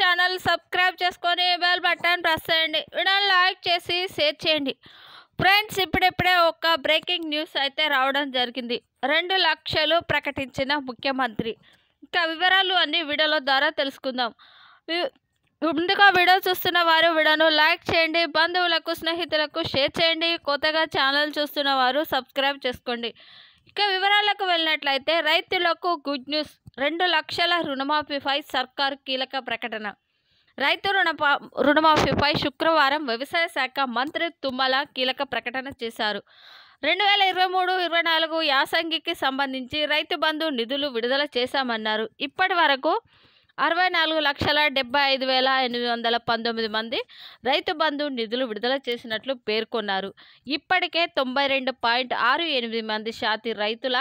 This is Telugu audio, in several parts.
ఛానల్ సబ్స్క్రైబ్ చేసుకొని బెల్ బటన్ ప్రెస్ చేయండి వీడియో లైక్ చేసి షేర్ చేయండి ఫ్రెండ్స్ ఇప్పుడిప్పుడే ఒక బ్రేకింగ్ న్యూస్ అయితే రావడం జరిగింది రెండు లక్షలు ప్రకటించిన ముఖ్యమంత్రి ఇంకా వివరాలు అన్ని వీడియోల ద్వారా తెలుసుకుందాం ముందుగా వీడియో చూస్తున్న వారు వీడియోను లైక్ చేయండి బంధువులకు స్నేహితులకు షేర్ చేయండి కొత్తగా ఛానల్ చూస్తున్న వారు సబ్స్క్రైబ్ చేసుకోండి ఇక వివరాలకు వెళ్ళినట్లయితే రైతులకు గుడ్ న్యూస్ రెండు లక్షల రుణమాఫీపై సర్కారు కీలక ప్రకటన రైతు రుణ రుణమాఫీపై శుక్రవారం వ్యవసాయ శాఖ మంత్రి తుమ్మల కీలక ప్రకటన చేశారు రెండు వేల ఇరవై మూడు ఇరవై నాలుగు యాసంగికి సంబంధించి రైతు బంధు నిధులు విడుదల చేశామన్నారు ఇప్పటి వరకు అరవై నాలుగు లక్షల డెబ్బై ఐదు వేల ఎనిమిది వందల పంతొమ్మిది మంది రైతు బంధు నిధులు విడుదల చేసినట్లు పేర్కొన్నారు ఇప్పటికే తొంభై రెండు పాయింట్ ఆరు ఎనిమిది మంది శాతి రైతుల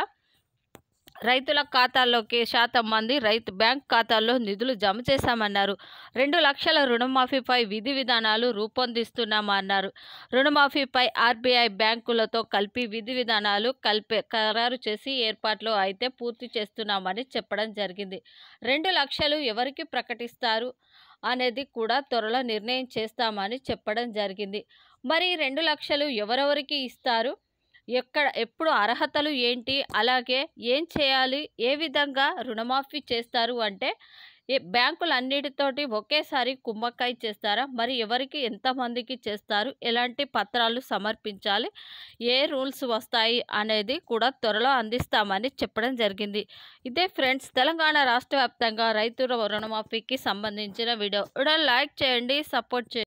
రైతుల ఖాతాల్లోకి శాతం మంది రైతు బ్యాంక్ ఖాతాల్లో నిధులు జమ చేశామన్నారు రెండు లక్షల రుణమాఫీపై విధి విధానాలు రూపొందిస్తున్నామన్నారు రుణమాఫీపై ఆర్బీఐ బ్యాంకులతో కలిపి విధి విధానాలు కలిపే ఖరారు చేసి ఏర్పాట్లు అయితే పూర్తి చేస్తున్నామని చెప్పడం జరిగింది రెండు లక్షలు ఎవరికి ప్రకటిస్తారు అనేది కూడా త్వరలో నిర్ణయం చేస్తామని చెప్పడం జరిగింది మరి రెండు లక్షలు ఎవరెవరికి ఇస్తారు ఎక్కడ ఎప్పుడు అర్హతలు ఏంటి అలాగే ఏం చేయాలి ఏ విధంగా రుణమాఫీ చేస్తారు అంటే బ్యాంకులు అన్నిటితోటి ఒకేసారి కుమ్మక్కాయ చేస్తారా మరి ఎవరికి ఎంతమందికి చేస్తారు ఎలాంటి పత్రాలు సమర్పించాలి ఏ రూల్స్ వస్తాయి అనేది కూడా త్వరలో అందిస్తామని చెప్పడం జరిగింది ఇదే ఫ్రెండ్స్ తెలంగాణ రాష్ట్ర రైతుల రుణమాఫీకి సంబంధించిన వీడియో లైక్ చేయండి సపోర్ట్ చేయండి